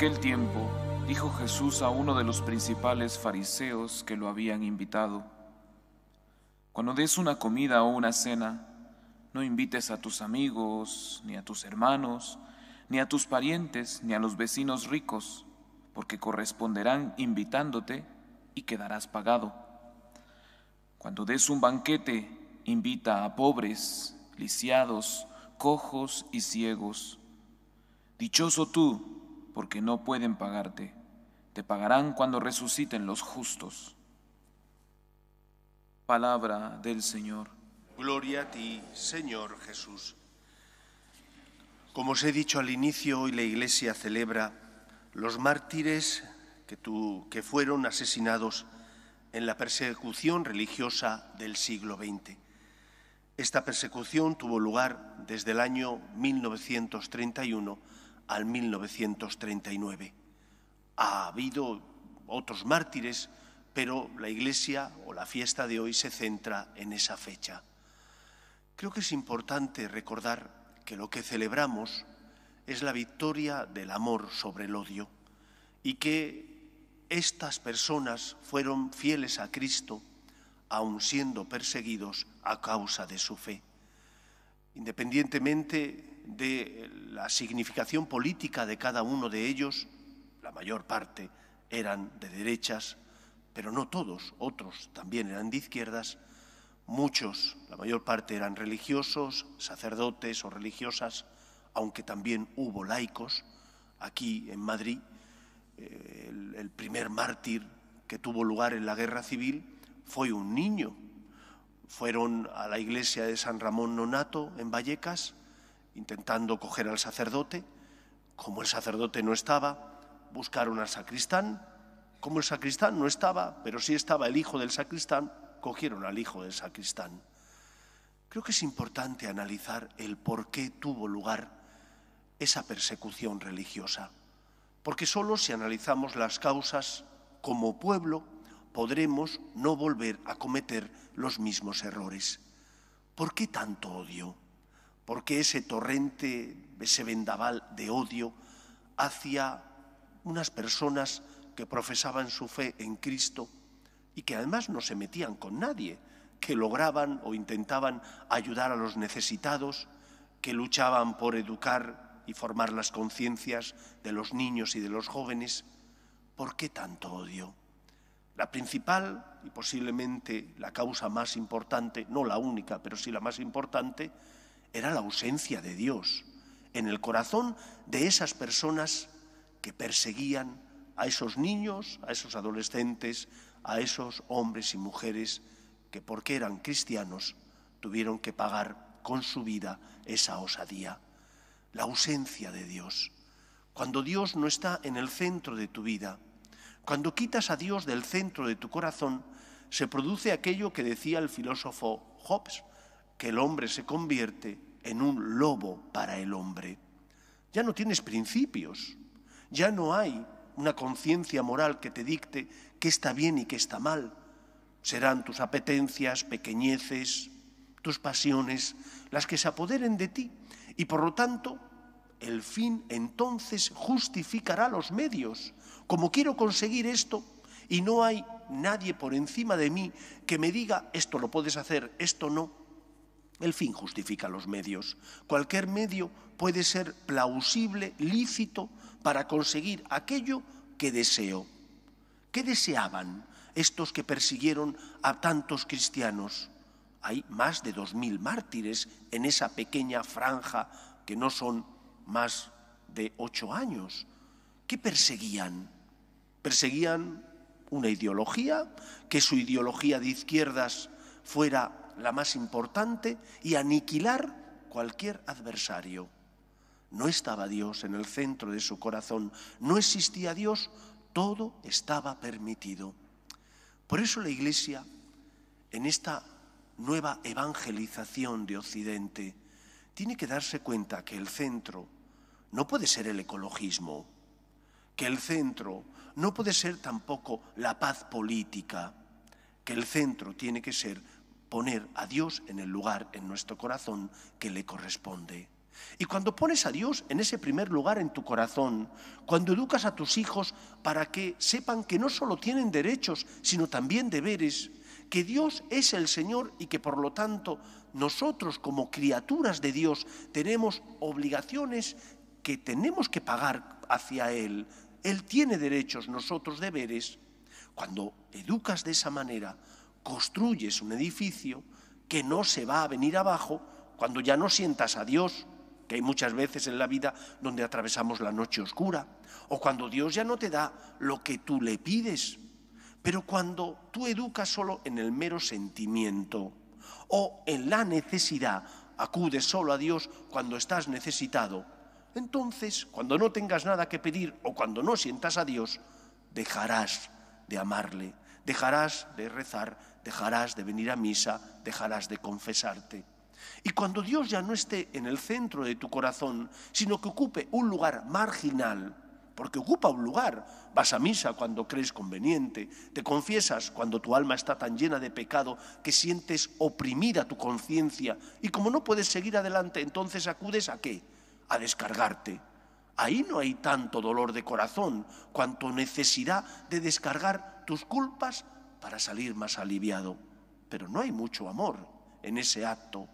aquel tiempo dijo Jesús a uno de los principales fariseos que lo habían invitado, Cuando des una comida o una cena, no invites a tus amigos, ni a tus hermanos, ni a tus parientes, ni a los vecinos ricos, porque corresponderán invitándote y quedarás pagado. Cuando des un banquete, invita a pobres, lisiados, cojos y ciegos. Dichoso tú, porque no pueden pagarte. Te pagarán cuando resuciten los justos. Palabra del Señor. Gloria a ti, Señor Jesús. Como os he dicho al inicio, hoy la Iglesia celebra los mártires que, que fueron asesinados en la persecución religiosa del siglo XX. Esta persecución tuvo lugar desde el año 1931 al 1939. Ha habido otros mártires, pero la iglesia o la fiesta de hoy se centra en esa fecha. Creo que es importante recordar que lo que celebramos es la victoria del amor sobre el odio y que estas personas fueron fieles a Cristo aun siendo perseguidos a causa de su fe. Independientemente de la significación política de cada uno de ellos, la mayor parte eran de derechas, pero no todos, otros también eran de izquierdas, muchos, la mayor parte eran religiosos, sacerdotes o religiosas, aunque también hubo laicos. Aquí en Madrid, eh, el primer mártir que tuvo lugar en la guerra civil fue un niño. Fueron a la iglesia de San Ramón Nonato en Vallecas intentando coger al sacerdote. Como el sacerdote no estaba, buscaron al sacristán. Como el sacristán no estaba, pero sí estaba el hijo del sacristán, cogieron al hijo del sacristán. Creo que es importante analizar el por qué tuvo lugar esa persecución religiosa, porque solo si analizamos las causas como pueblo podremos no volver a cometer los mismos errores. ¿Por qué tanto odio? ¿Por qué ese torrente, ese vendaval de odio hacia unas personas que profesaban su fe en Cristo y que además no se metían con nadie, que lograban o intentaban ayudar a los necesitados, que luchaban por educar y formar las conciencias de los niños y de los jóvenes? ¿Por qué tanto odio? La principal y posiblemente la causa más importante, no la única, pero sí la más importante, era la ausencia de Dios en el corazón de esas personas que perseguían a esos niños, a esos adolescentes, a esos hombres y mujeres que porque eran cristianos tuvieron que pagar con su vida esa osadía. La ausencia de Dios. Cuando Dios no está en el centro de tu vida, cuando quitas a Dios del centro de tu corazón, se produce aquello que decía el filósofo Hobbes que el hombre se convierte en un lobo para el hombre. Ya no tienes principios, ya no hay una conciencia moral que te dicte qué está bien y qué está mal. Serán tus apetencias, pequeñeces, tus pasiones las que se apoderen de ti y por lo tanto el fin entonces justificará los medios. Como quiero conseguir esto y no hay nadie por encima de mí que me diga esto lo puedes hacer, esto no, el fin justifica los medios. Cualquier medio puede ser plausible, lícito, para conseguir aquello que deseo. ¿Qué deseaban estos que persiguieron a tantos cristianos? Hay más de dos mil mártires en esa pequeña franja que no son más de ocho años. ¿Qué perseguían? Perseguían una ideología, que su ideología de izquierdas fuera la más importante, y aniquilar cualquier adversario. No estaba Dios en el centro de su corazón, no existía Dios, todo estaba permitido. Por eso la Iglesia, en esta nueva evangelización de Occidente, tiene que darse cuenta que el centro no puede ser el ecologismo, que el centro no puede ser tampoco la paz política, que el centro tiene que ser poner a Dios en el lugar en nuestro corazón que le corresponde. Y cuando pones a Dios en ese primer lugar en tu corazón, cuando educas a tus hijos para que sepan que no solo tienen derechos, sino también deberes, que Dios es el Señor y que por lo tanto nosotros como criaturas de Dios tenemos obligaciones que tenemos que pagar hacia Él. Él tiene derechos, nosotros deberes. Cuando educas de esa manera, construyes un edificio que no se va a venir abajo cuando ya no sientas a Dios, que hay muchas veces en la vida donde atravesamos la noche oscura, o cuando Dios ya no te da lo que tú le pides, pero cuando tú educas solo en el mero sentimiento o en la necesidad, acudes solo a Dios cuando estás necesitado, entonces cuando no tengas nada que pedir o cuando no sientas a Dios, dejarás de amarle Dejarás de rezar, dejarás de venir a misa, dejarás de confesarte. Y cuando Dios ya no esté en el centro de tu corazón, sino que ocupe un lugar marginal, porque ocupa un lugar. Vas a misa cuando crees conveniente, te confiesas cuando tu alma está tan llena de pecado que sientes oprimida tu conciencia y como no puedes seguir adelante, entonces acudes a qué? A descargarte. Ahí no hay tanto dolor de corazón cuanto necesidad de descargar tus culpas para salir más aliviado. Pero no hay mucho amor en ese acto.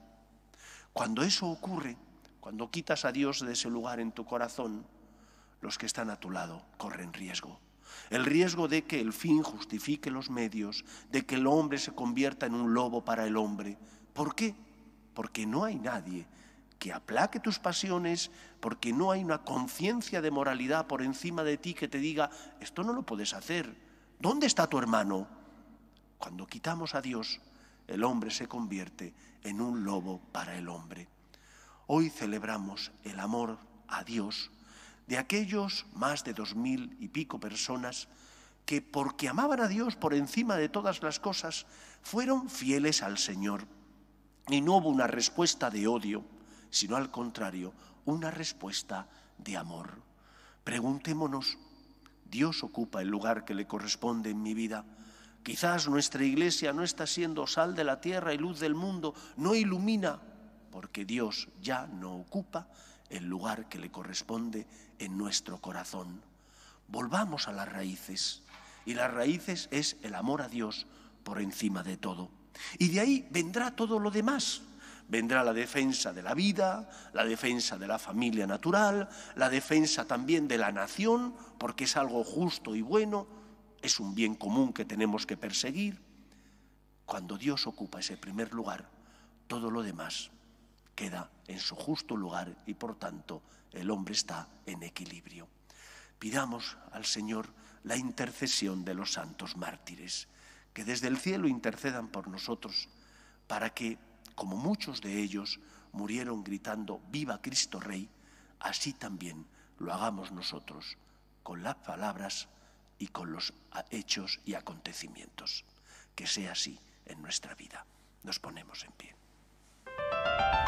Cuando eso ocurre, cuando quitas a Dios de ese lugar en tu corazón, los que están a tu lado corren riesgo. El riesgo de que el fin justifique los medios, de que el hombre se convierta en un lobo para el hombre. ¿Por qué? Porque no hay nadie que aplaque tus pasiones, porque no hay una conciencia de moralidad por encima de ti que te diga, esto no lo puedes hacer, ¿Dónde está tu hermano? Cuando quitamos a Dios, el hombre se convierte en un lobo para el hombre. Hoy celebramos el amor a Dios de aquellos más de dos mil y pico personas que porque amaban a Dios por encima de todas las cosas, fueron fieles al Señor. Y no hubo una respuesta de odio, sino al contrario, una respuesta de amor. Preguntémonos, Dios ocupa el lugar que le corresponde en mi vida. Quizás nuestra iglesia no está siendo sal de la tierra y luz del mundo, no ilumina, porque Dios ya no ocupa el lugar que le corresponde en nuestro corazón. Volvamos a las raíces, y las raíces es el amor a Dios por encima de todo. Y de ahí vendrá todo lo demás. Vendrá la defensa de la vida, la defensa de la familia natural, la defensa también de la nación, porque es algo justo y bueno, es un bien común que tenemos que perseguir. Cuando Dios ocupa ese primer lugar, todo lo demás queda en su justo lugar y por tanto el hombre está en equilibrio. Pidamos al Señor la intercesión de los santos mártires, que desde el cielo intercedan por nosotros para que como muchos de ellos murieron gritando Viva Cristo Rey, así también lo hagamos nosotros, con las palabras y con los ah, hechos y acontecimientos. Que sea así en nuestra vida. Nos ponemos en pie.